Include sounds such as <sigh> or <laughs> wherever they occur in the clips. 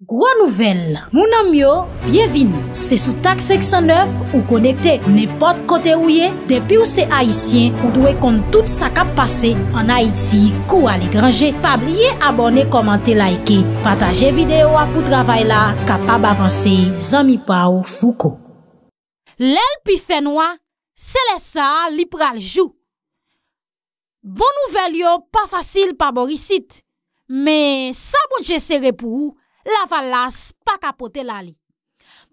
Gro nouvel, mounan myo, bienvin, se sou tak 609 ou konekte, ne pot kote ou ye, depi ou se Haitien ou dwe kont tout sa kap pase, an Haiti, kou al ekranje, pa blye abone, komante, laike, pataje videyo apou travay la, kapab avanse, zami pa ou fouko. Lel pi fenwa, se le sa li pral jou. Bon nouvel yo, pa fasil pa borisit, men sa bout jese repou ou, la valas pa kapote lali.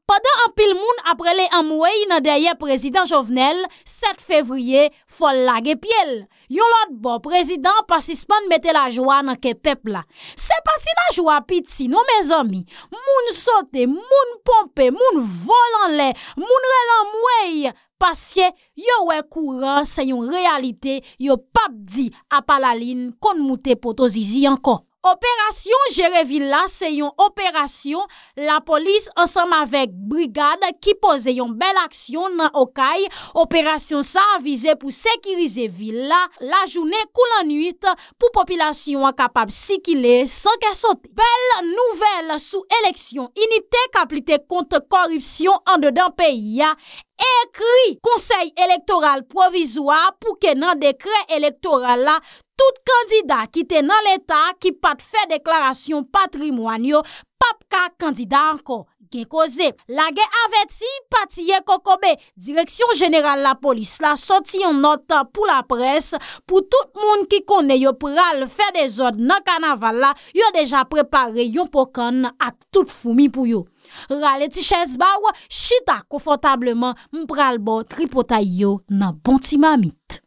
Padan an pil moun aprele an mwey nan deye prezident jovenel, 7 fevriye fol la gepyel. Yon lot bo prezident pasispan mette la jwa nan ke pepla. Se pasi la jwa pit si nou me zomi, moun sote, moun pompe, moun volan le, moun relan mwey, pasi yo we kouran se yon realite yo papdi apal alin kon moute potozizi anko. Operasyon jere villa se yon operasyon la polis ansanm avek brigade ki pose yon bel aksyon nan okay, operasyon sa avize pou sekirize villa la jounen kou lanuit pou populasyon akapab sikile sanke sote. Bel nouvel sou eleksyon inite kaplite kont korupsyon an de dan peyi ya. Ekri konsey elektoral provizwa pou ke nan dekre elektoral la tout kandida ki te nan l'Etat ki pat fe deklarasyon patrimwanyo pap ka kandida anko ge koze. La ge aveti pati ye kokobe. Direksyon jeneral la polis la soti yon nota pou la pres pou tout moun ki kone yo pral fe de zon nan kanavala yo deja prepare yon pokan ak tout fumi pou yo. rale ti chèz ba wè, chita konfotableman mpral bo tripotay yo nan bonti mamit.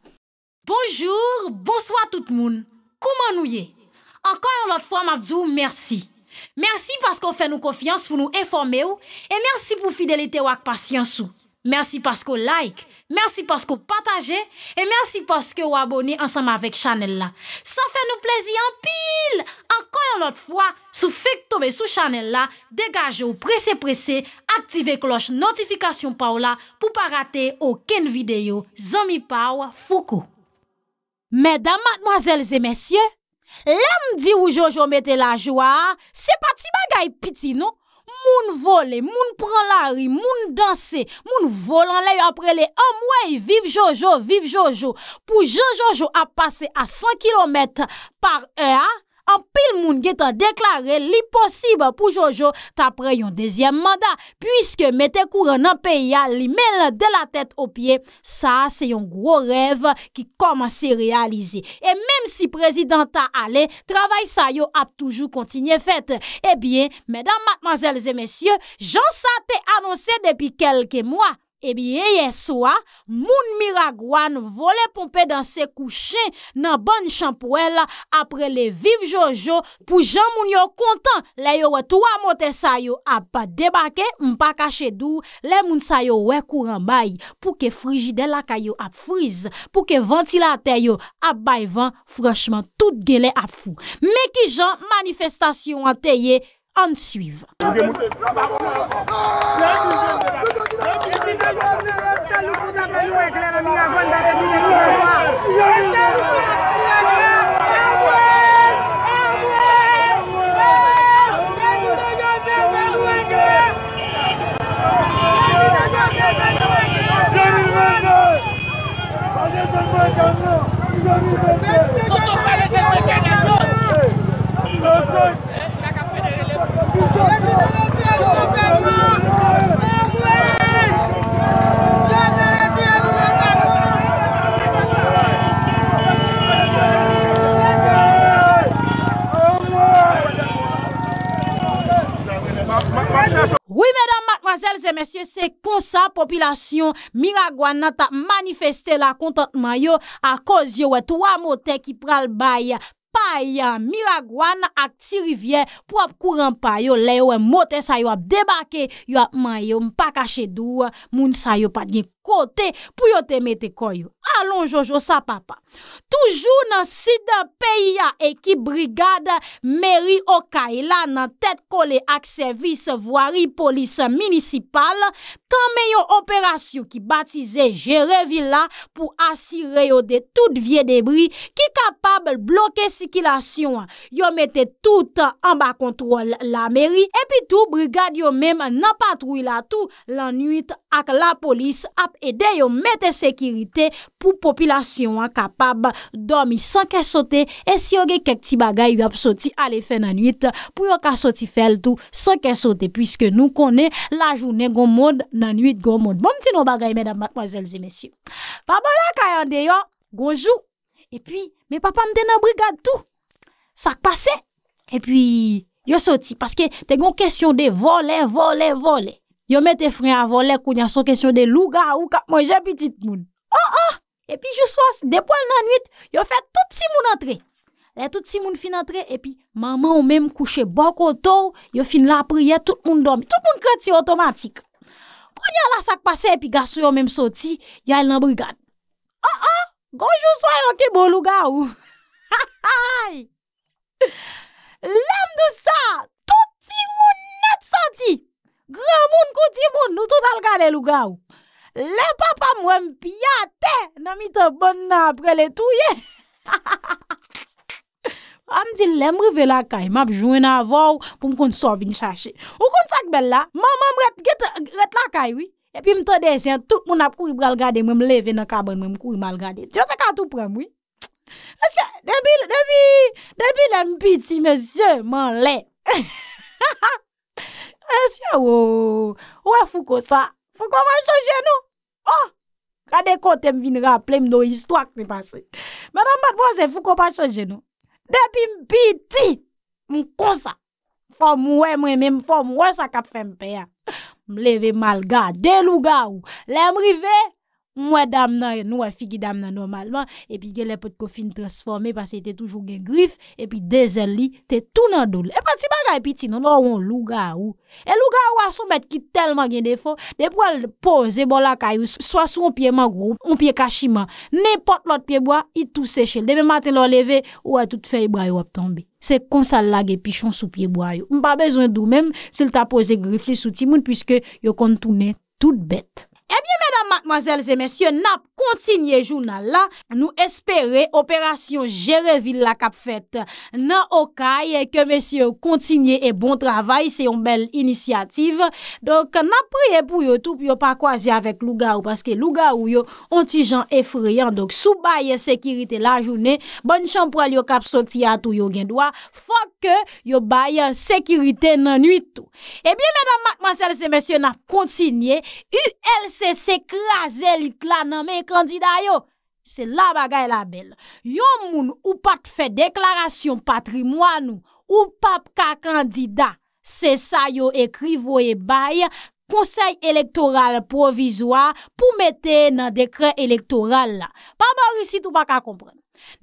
Bonjour, bonsoit tout moun, kouman nou ye? Ankon yon lot fwa mabdou, mersi. Mersi pas kon fè nou konfians pou nou informè ou, e mersi pou fidelite wak pas yansou. Mersi paskou like, mersi paskou pataje, e mersi paskou aboni ansama vek chanel la. Sa fè nou plezi anpil, ankon yon lot fwa, sou fèk tobe sou chanel la, degaje ou prese prese, aktive kloche notifikasyon pa ou la, pou pa rate ou ken videyo. Zomi pa ou, fouk ou. Mèdam, matmoazèl zè, mèsyè, lèm di ou jòjò metè la jwa, se pati bagay piti nou. Moun vole, moun pran la ri, moun danse, moun volan la yo apre le. Amwe, vive Jojo, vive Jojo. Pou Jojo a pase a 100 km par ea. moun ge ta deklare li posib pou Jojo ta pre yon dezyem manda. Puiske mette kouren nan peya li men la de la tet opye, sa se yon gro rev ki komanse realize. E menm si prezident ta ale, travay sa yo ap toujou kontinye fete. Ebyen, medan matmazelze mesye, jan sa te anonse depi kelke mwa. Ebi yeye soa, moun miragwan vole pompe dan se kouche nan ban chanpouè la apre le viv jojo pou jan moun yo kontan le yo wetou a moten sayo ap debake mpa kache dou le moun sayo wekouran bay pou ke frigide lakay yo ap frize pou ke ventilate yo ap bayvan franchman tout gele ap fou. Meki jan manifestasyon an teye, an suive. Soso, Sye se konsa popilasyon Miragwana ta manifeste la kontantman yo A koz yo we twa mote ki pral bay Payan Miragwana ati rivye Pwap kuren payo Le yo we mote sa yo ap debake Yo ap mayo mpa kache dou Moun sa yo pat gen kou kote pou yo te mette koyo. Alon Jojo sa papa. Toujou nan sid peyi ya ekip Brigade Meri Okai la nan tet kole ak servis voiri polis minisipal, tanme yo operasyon ki batize Jere Villa pou asire yo de tout vie debri ki kapab bloke sikilasyon. Yo mette tout anba kontrol la meri, epi tou Brigade yo mem nan patrou la tout lan nuit ak la polis a E de yo mette sekirite pou populasyon an kapab domi sanke sote E si yo ge kek ti bagay yo ap soti ale fe nanuit Pou yo ka soti fel tou sanke sote Piske nou konen la jounen gomod nanuit gomod Bonm ti nou bagay mèdam batmwazèlzi mèsyou Baba la kayan de yo gojou E pi me papa mte nan brigade tou Sak pase E pi yo soti Paske te goun kesyon de vole vole vole yo met e frin avon lè kou nyan so kesyon de lou ga ou kap mwen jè pitit moun. Oh oh, epi jou swas depo al nan nwit, yo fè tout si moun antre. Le tout si moun fin antre, epi maman ou mèm kouche bok o tou, yo fin la priye tout moun domi, tout moun kreti otomatik. Kou nyan la sak pase epi gaso yo mèm soti, yal nan brigade. Oh oh, gonjou swa yo ke bolou ga ou. Ha ha hay! Lamdou sa, tout si moun net soti, Gran moun kouti moun, nou tout al gade louga ou. Le papa mwen piate, nan mi te bon nan prele touye. A <laughs> mdi lem rive lakay, m ap jwen avou pou m kon sov in chashe. Ou kon sak bella, man man m ret lakay, oui. E pi m te dese, tout moun ap kou i bral gade, mwen m leve nan kaban, mwen m kou i mal gade. Diyo se ka tou prem, oui. Aske, debi, debi, debi lem piti, mè sè, man lè. <laughs> Mwen eh, siya wou, wè fou ko sa, fou ko pa chanje nou. Oh, kade kote m vin rapple m do histwa k me pase. Mwen an bat wazè fou ko pa chanje nou. Depi m pi ti, m kon sa. Fou m wè mwen, m fou m wè sa kap fè m pe ya. M leve mal ga, de lou ga ou, lè m rive. Mwen dam nan, nou wè e fi ki dam nan normalman, epi gelè pot kofin transforme, pase y te toujou gen grif, epi dezen li, te tou nan dole. E pati baga epi ti, non wè yon lou ga ou. E lou ga ou a sou bet ki telman gen defo, de pou wè l'poze bol la kayous, swa sou yon pie magro, yon pie kashima, nepot lot pie boye, yi tou seche. Deme maten lò leve, wè tout feye boye wap tombe. Se konsal la gen pichon sou pie boye. Mwen pa bezwen do menm, se lta pose grif li sou timoun, pwiske yon kontoune tout bete. Ebyen, mèdam, mèdam, mèzel, zè mèsyon, nap kontinye jounan la, nou espere, operasyon jere vil la kap fet nan okay ke mèsyon kontinye e bon travay, se yon bel inisyative. Donk, nap preye pou yo toup yo pa kwa zi avèk louga ou, paske louga ou yo ontijan efreyan. Donk, sou baye sekirite la jounen, bon chan pral yo kap soti atou yo gen dwa, fòk ke yo baye sekirite nan nwitou. Ebyen, mèdam, mèdam, mèzel, zè mèsyon, nap kontinye, u el se se kre a zelik la nan men kandida yo. Se la bagay la bel. Yo moun ou pat fè deklarasyon patrimwa nou, ou pap ka kandida, se sa yo ekri voye bay, konsey elektoral provizwa, pou mette nan dekren elektoral la. Pa ba risi tou pa ka kompren.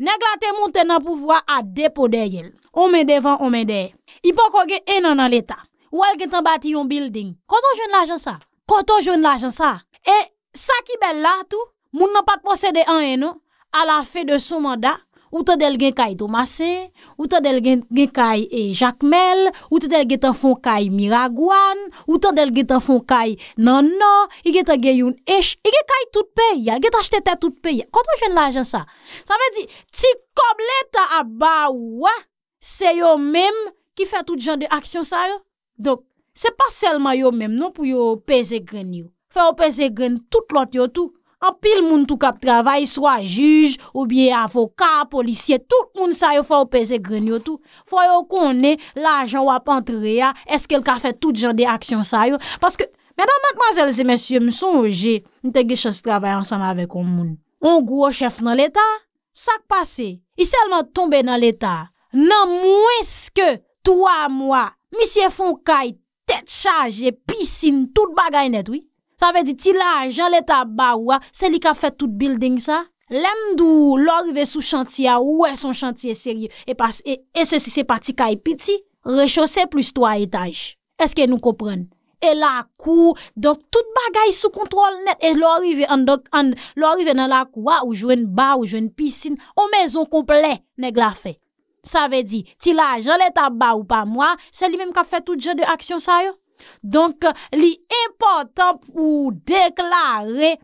Neg la te moun ten nan pouvoa a depo dey el. Ome devan, ome dey. I pa kogue enan nan leta. Ou al gen tan bati yon building. Koto joun la jansa? Koto joun la jansa? E sa ki bel la tou, moun nan pat posede an en nou, ala fe de sou manda, ou te del gen kaye Tomase, ou te del gen kaye Jakmel, ou te del gen tan fon kaye Miragwan, ou te del gen tan fon kaye Nanon, gen tan gen yon Esh, gen tan kaye tout pe ya, gen tan chete te tout pe ya. Kontou jwen la ajan sa? Sa ve di, ti kobleta a ba wwa, se yo menm ki fe tout jan de aksyon sa yo. Donk, se pa selman yo menm non pou yo peze gren yo. Fè ou peze gren tout lot yo tou. An pil moun tou kap travay, sou a juj, ou biye avoka, polisye, tout moun sa yo fè ou peze gren yo tou. Fè yo kone, la ajan wap antre ya, eske l ka fè tout jan de aksyon sa yo. Paske, mèdan madmazèlze, mèsyè, mson oje, mte ge chans travay ansan avè kon moun. On gou o chef nan l'Etat, sak pase, i selman tombe nan l'Etat, nan mwenske, tou a mwa, misye fon kaj, tet chaje, pisine, tout bagay net, oui. Sa ve di ti la jan leta ba ou a, se li ka fè tout building sa. Lem dou lò rive sou chanti a ou e son chanti e seri, e se si se pati ka e piti, rechose plus 3 etaj. Eske nou kompren? E la kou, dok tout bagay sou kontrol net, e lò rive nan la kou a ou jwen ba ou jwen pisin, o mezon komple nek la fe. Sa ve di ti la jan leta ba ou pa mwa, se li menm ka fè tout jè de aksyon sa yo. Donk li importan pou deklare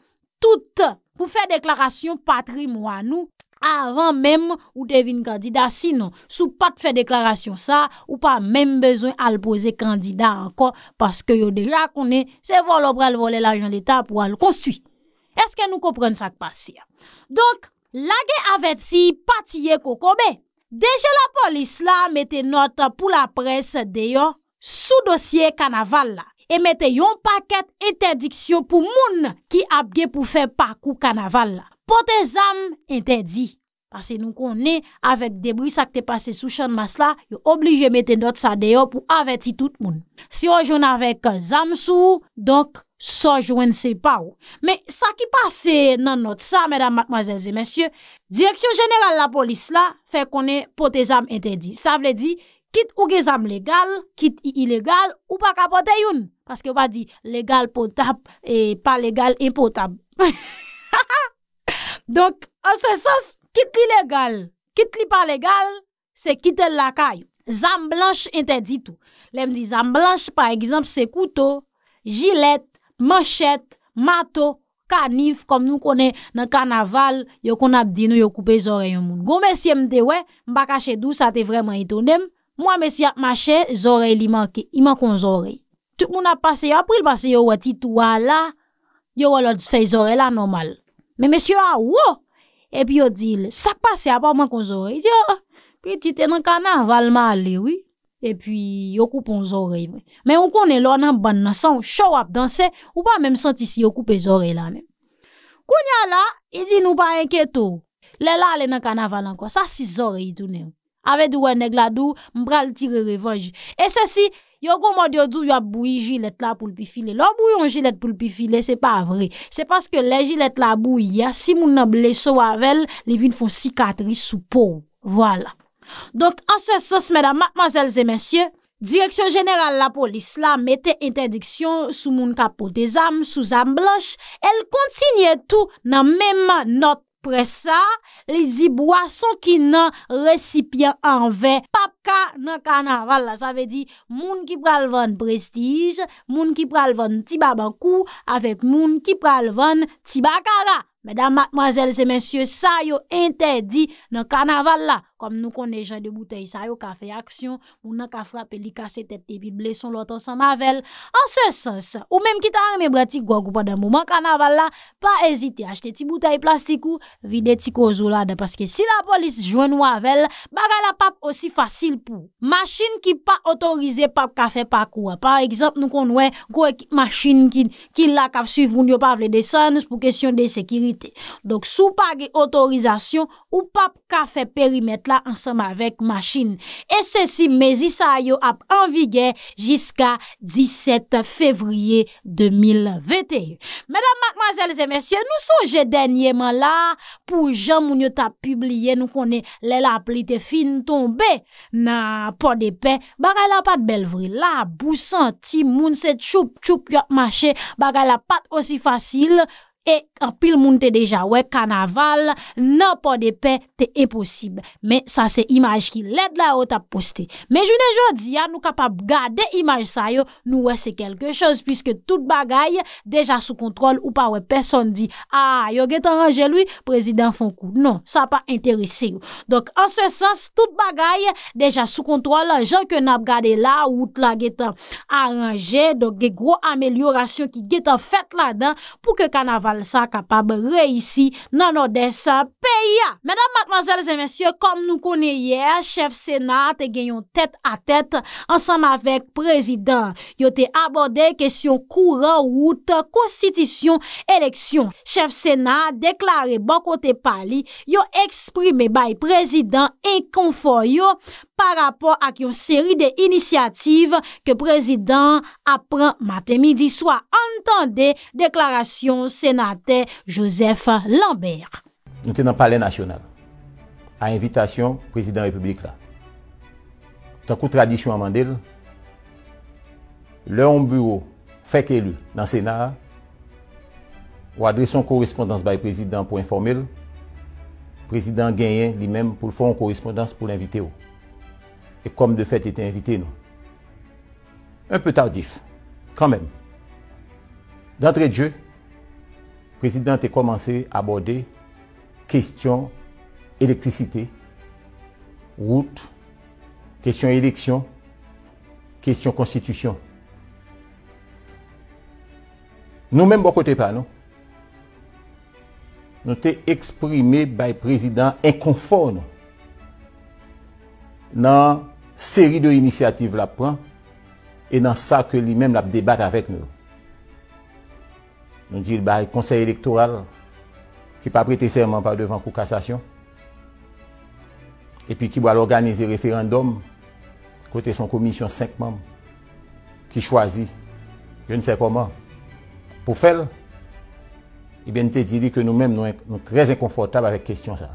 tout pou fè deklarasyon patrimon anou avan mèm ou devine kandida sinon sou pat fè deklarasyon sa ou pa mèm bezon al pose kandida anko Paske yo deja konen se volopre al vole l'ajan l'Etat pou al konstwi Eske nou kompren sa k pasi ya Donk lage avet si patiye kokobe Deje la polis la mette not pou la pres deyo sou dosye kanaval la. E mette yon paket interdiksyon pou moun ki apge pou fe parkou kanaval la. Pote zam interdi. Pase nou kon ne, avek debwis ak te pase sou chan mas la, yo oblige mette not sa deyo pou aveti tout moun. Si yo joun avek zam sou, donk so joun se pa ou. Me, sa ki pase nan not sa, mèdam, makmazèzè, mèsyè, direksyon jenèl an la polis la, fe kon ne pote zam interdi. Sa vle di, Kit ou ge zam legal, kit i ilegal, ou pa kapote yon. Paske ou pa di legal potap, e pa legal impotap. <laughs> Donk, an se sens, kit li legal, kit li pa legal, se kit el lakay. Zam blanche ente ditou. Le mdi zam blanche, par egzamp, se koutou, jilet, manchet, mato, kanif, kom nou konen nan kanaval, yo kon ap di nou yo koupe zore yon moun. Gome si mde we, mba kache dou, sa te vreman itonem, Mwa mesi ap mache, zorey li manke, i man kon zorey. Tout moun ap pase yo, aprile pase yo wati tuwa la, yo walo disfey zorey la normal. Men mesi yo a wou, epi yo dil, sa pase apan man kon zorey, diyo, pi titen an kanan valman liwi, epi yo koupon zorey. Men wou konen lò nan ban nan san, chow ap dansen, ou pa men senti si yo koupe zorey la men. Koun ya la, e di nou pa enketo, lè la lè nan kanan valman kwa, sa si zorey dounen wou. Ave diwen neg la dou, mbral tire revanj. E se si, yo go mod yo dou yo aboui jilet la poulpifile. Lo abouyon jilet poulpifile, se pa vre. Se paske le jilet la aboui ya, si moun nan blesow avel, le vin foun sikatris sou pou. Voila. Donk, anses sos, mèda, matmazèl zè mèsyè, Direksyon jeneral la polis la mette interdiksyon sou moun kapo de zam, sou zam blanche. El kontinye tou nan mèma not. Pre sa, li di bwason ki nan resipyen an ve papka nan kanavalla. Sa ve di moun ki pralvan prestij, moun ki pralvan tibabankou, avek moun ki pralvan tibakara. Medan matmazel se mensyo sa yo entedi nan kanavalla. kom nou konen jan de boutei sa yo ka fe aksyon, ou nan ka frape li kase tete epi bleson lotan san mavel. An se sens, ou menm ki ta arme brati gok ou pa den mouman kan aval la, pa ezite achete ti boutei plastik ou vide ti kozou la de. Paske si la polis jwen ou avel, baga la pap osi fasil pou. Maschine ki pa otorize pap ka fe pakou. Par ekzamp nou konwen, kou ek maschine ki la kap su moun yo pa vle de san, pou kesyon de sekirite. Dok sou pa ge otorizasyon ou pap ka fe perimet la ansem avèk ma chine. E se si mezi sa yo ap anvige jiska 17 fevriye 2020. Mèdam, mèdèm, mèzèl, zè mèsyè, nou son jè denyèman la pou jèm moun yo ta publie nou konè lè la ap li te fin ton bè nan pò de pè bagay la pat belvri la bousan ti moun se tchoup tchoup kyo ap mache bagay la pat osi fasyl e pil moun te deja, wè, kanaval nan pa de pe, te imposible. Men, sa se imaj ki led la ou tap poste. Men, jounen joun di, an, nou kapap gade imaj sa yo, nou wè se kelke chos, pwiske tout bagay deja sou kontrol ou pa wè, person di, a, ah, yo get an range lui, prezident fon kou. Non, sa pa interese yo. Donk, an se sens, tout bagay deja sou kontrol, an, jan ke nap gade la ou tla get an arrange donk, ge gro amelyorasyon ki get an fèt la dan pou ke kanaval sa kapab reisi nan ode sa peya. Mèdame, mademoiselles et messieurs, kom nou kone yè, chef sénat te genyon tèt a tèt ansanm avèk prezident. Yo te abode kèsyon kouran, wout, konstitisyon, eleksyon. Chef sénat deklare ban kote pali, yo eksprime bay prezident en konfor yo. Par rapport ak yon seri de inisiativ ke prezidant apren maten midi so a entande deklarasyon senate Joseph Lambert. Nou tenan pale nasyonal. A invitasyon prezidant republik la. Ton kout tradisyon amandel. Le yon bureau fek elu nan senat. Ou adresyon korespondans bay prezidant pou informel. Prezidant genyen li men pou l'fon korespondans pou l'invite ou. E kom de fèt ete invité nou. Un peu tardif. Kan men. Dantre dje, prezident te komansé abode kestyon elektrisite, route, kestyon eleksyon, kestyon konstitisyon. Nou menm bo kote pa non. nou. Nou te eksprime bay prezident enkonfon nou. Nan seri de inisiativ la pran, e nan sa ke li men la debat avèk nou. Nou di, ba, konsey elektoral, ki pa prete serman pa devan kou kassasyon, e pi ki wale organize referandom, kote son komisyon 5 mem, ki chwazi, yo ne se koma, pou fel, e eh ben te di li ke nou men nou trez konfortab avèk kestyon sa.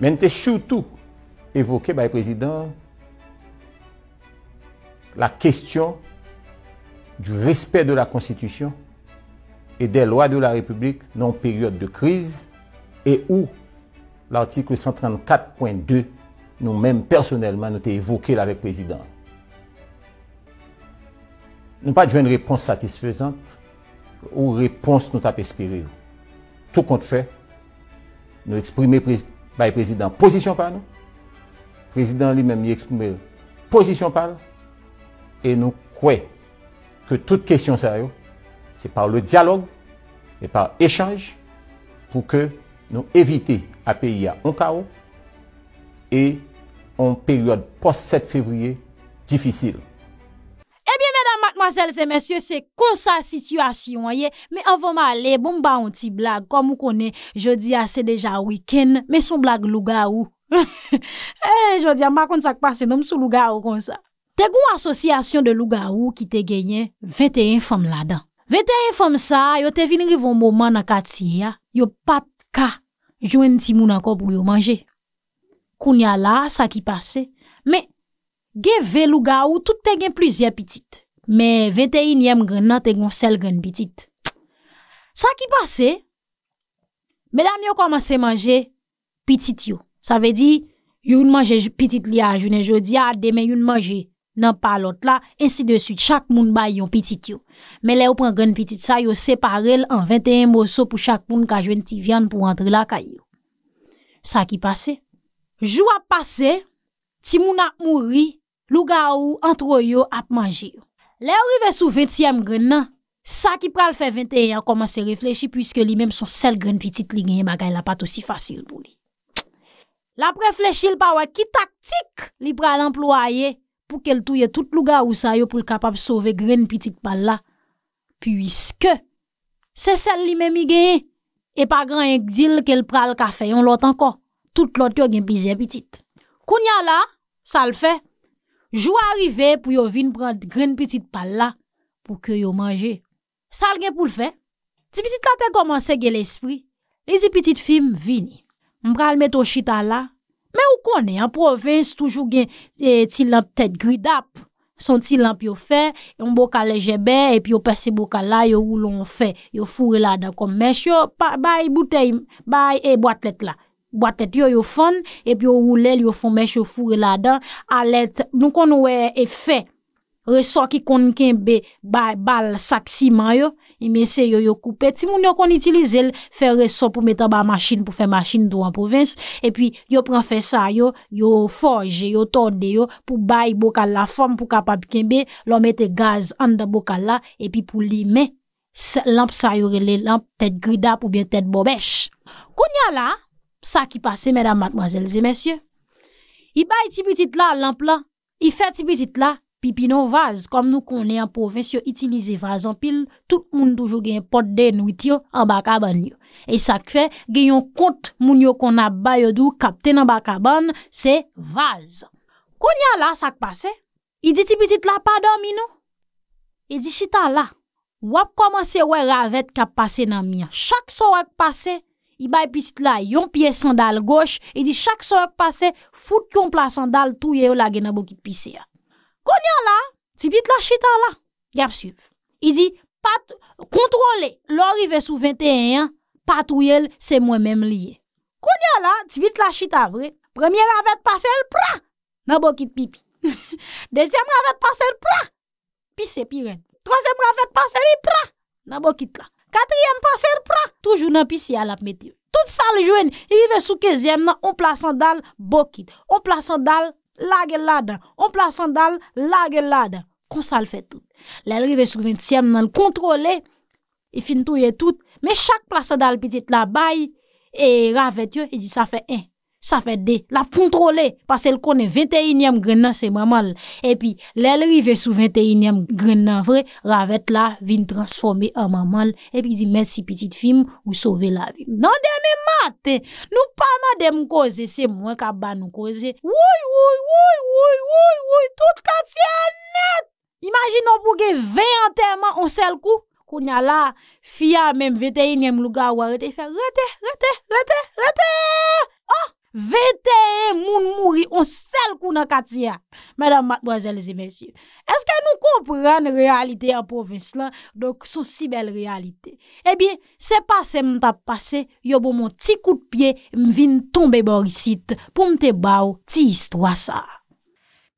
Men te choutou, Evoke baye prezident la kestyon du respet de la konstityon e de lwa de la republik nan peryode de kriz e ou l'artikel 134.2 nou men personelman nou te evoke la vek prezident. Nou pa djwen repons satisfezant ou repons nou tap espere. Tou kont fe, nou eksprime baye prezident posisyon pa nou Prezident li men mi ekspromel pozisyon pal. E nou kwe ke tout kestyon seryo, se par le dialog, se par echange, pou ke nou evite apeya an ka ou, e an peryode post 7 februye, difícil. E biye mèdame, mèdame, mèdame, mèdame, mèdame, mèdame, mèdame, mèdame, mèdame, mèdame, mèdame, mèdame, mèdame. <laughs> Eh, jodi, a mba kont sa ki pase, nam sou luga ou kon sa. Te goun asosiyasyon de luga ou ki te genyen 21 fom la dan. 21 fom sa, yo te vini givon mouman na kati ya, yo pat ka, jwen ti mou nan ko pou yo manje. Koun ya la, sa ki pase. Me, ge ve luga ou, tout te genyen plizye pitit. Me, 21 yem gen nan, te goun sel genyen pitit. Sa ki pase, me la mi yo komanse manje pitit yo. Sa ve di, yon manje pitit li a, jounen jodi a, demen yon manje nan palot la, ensi de suite, chak moun bay yon pitit yo. Men le ou pran gwen pitit sa, yo separel an 21 mwoso pou chak moun ka jwen ti vyan pou rentre la kay yo. Sa ki pase? Jou ap pase, ti moun ap mouri, lou ga ou antro yo ap manje yo. Le ou rive sou 20e gwen nan, sa ki pral fe 21 a komanse reflechi pwiske li menm son sel gwen pitit li genye bagay la pat osi fasil pou li. La preflechil pa wak ki taktik li pral emplo a ye pou ke l touye tout luga ou sa yo pou l kapap sove gren pitit pal la. Puiske se sel li memi genye e pa gran yon gdil ke l pral ka feyon lot anko. Tout lot yo gen pizye pitit. Kou nyan la, sal fe, jou arive pou yo vin pran gren pitit pal la pou ke yo manje. Sal gen pou l fe, ti pitit la te komanse gen l espri, li ti pitit fim vini. Mpral met ou chita la. Men ou konen, an provins toujou gen eh, ti lamp tet gridap. Son ti lamp yo fe, yon boka lejebe, epi yo perse boka la, yo ou lon fe. Yo fure la dan kom mèche yo, bayi botey, bayi e batlet eh, la. Batlet yo yo fon, epi yo ou lèl yo fon mèche yo fure la dan. Nou kon wè e fe, reso ki kon ken be, bayi bal saksiman yo. Y men se yo yo koupe ti moun yo kon itilize l, fe resop pou metan ba masin pou fe masin dou an povins. E pi yo pren fe sa yo, yo forje, yo torde yo pou bayi bokal la fom pou kapap kinbe, lo mette gaz an da bokal la, e pi pou li men, lamp sa yo rele lamp, tet grida pou biye tet bobesh. Koun ya la, sa ki pase, mèdam matmazelze, mèsyè. Y bay ti bitit la lamp la, y fe ti bitit la. Pipi nou vaz, kom nou konè an povensyo itilize vaz an pil, tout moun toujou gen port den nou itiyo an baka ban yo. E sak fe, gen yon kont moun yo kon ap bayo dou kapte nan baka ban, se vaz. Kon yon la sak pase? E di ti pitit la pa domi nou? E di chita la, wap komanse wè ravet kap pase nan miya. Chak so wak pase, i bay pitit la yon piye sandal goch, e di chak so wak pase, fout ki yon pla sandal touye yo la gen an bokit pise ya. Konya la, tibit la chita la. Gap suv. I di, kontrole, lor ive sou 21, patou yel se mwen menm liye. Konya la, tibit la chita vre, premye ravet pase el pra, nan bokit pipi. <laughs> Dezyem ravet pase el pra, pis se piren. Trozyem ravet pase el pra, nan bokit la. Katryem pase el pra, toujounan pis yal ap metye. Tout sal jwen, ive sou kezyem nan, on plasan dal bokit. On plasan dal bokit. lage lade. On plasan dal, lage lade. Kon sa l fè tout. Lè l rive sou vintisèm, nan l kontrole, i fin touye tout, me chak plasan dal piti la bay, e rave tyo, e di sa fè en. Sa fe de la kontrole, pa se l konen 21 yam grennan se mamal. E pi l elrive sou 21 yam grennan vre, ravet la vin transforme an mamal, e pi di mersi pitit fim ou sove la vi. Nan deme mat, nou pa ma deme koze, se mwen ka ba nou koze. Woy, woy, woy, woy, woy, woy, woy, tout kat si anet. Imagin nou pou ge 20 yam grennan an sel kou, kou nya la fia men 21 yam luga warete, fè rete, rete, rete, rete. Ve teye moun mouri, on sel kou nan kati ya. Madame, mademoiselles et messieurs, eske nou kompren realite ya provins la, dok sou si bel realite. Ebyen, eh se pase moun tap pase, yo bou bon, moun ti kout pie, mvin tombe borisit, pou mte bau ti histwa sa.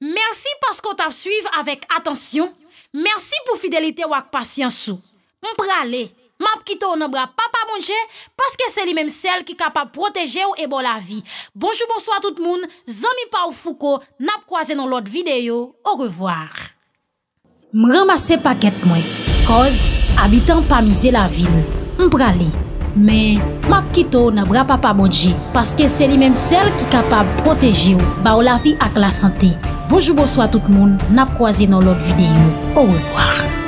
Mersi pas kon tap suive avek atensyon. Mersi pou fidelite wak pasyansou. Mprale! Mapkito ou nan bra papabonje, paske se li menm sel ki kapab proteje ou e bon la vi. Bonjou bonso a tout moun, zami pa ou fouko, napkwaze nan lot videyo, ou revoar. M ramase paket mwen, koz abitan pa mize la vil, m prale. Men, mapkito ou nan bra papabonje, paske se li menm sel ki kapab proteje ou, ba ou la vi ak la sante. Bonjou bonso a tout moun, napkwaze nan lot videyo, ou revoar.